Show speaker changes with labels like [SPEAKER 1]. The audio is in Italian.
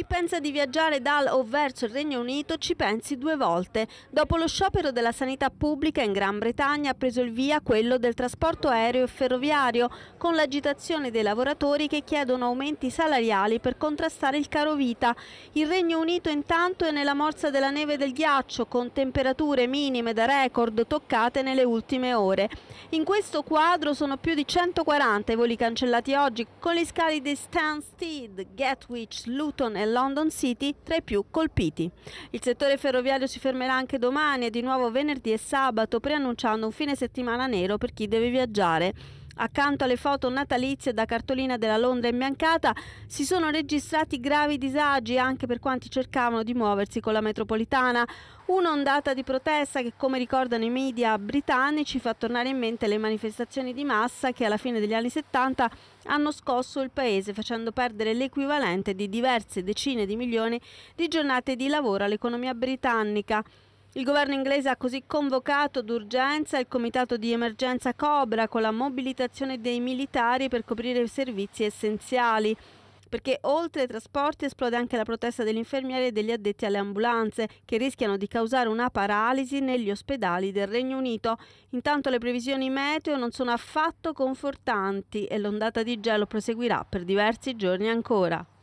[SPEAKER 1] chi pensa di viaggiare dal o verso il Regno Unito ci pensi due volte. Dopo lo sciopero della sanità pubblica in Gran Bretagna ha preso il via quello del trasporto aereo e ferroviario, con l'agitazione dei lavoratori che chiedono aumenti salariali per contrastare il caro vita. Il Regno Unito intanto è nella morsa della neve e del ghiaccio, con temperature minime da record toccate nelle ultime ore. In questo quadro sono più di 140 i voli cancellati oggi, con gli scali di Stansted, Gatwick, Luton e London City tra i più colpiti. Il settore ferroviario si fermerà anche domani e di nuovo venerdì e sabato preannunciando un fine settimana nero per chi deve viaggiare Accanto alle foto natalizie da cartolina della Londra imbiancata si sono registrati gravi disagi anche per quanti cercavano di muoversi con la metropolitana. Un'ondata di protesta che, come ricordano i media britannici, fa tornare in mente le manifestazioni di massa che alla fine degli anni 70 hanno scosso il paese facendo perdere l'equivalente di diverse decine di milioni di giornate di lavoro all'economia britannica. Il governo inglese ha così convocato d'urgenza il comitato di emergenza Cobra con la mobilitazione dei militari per coprire i servizi essenziali perché oltre ai trasporti esplode anche la protesta degli infermieri e degli addetti alle ambulanze, che rischiano di causare una paralisi negli ospedali del Regno Unito. Intanto le previsioni meteo non sono affatto confortanti e l'ondata di gelo proseguirà per diversi giorni ancora.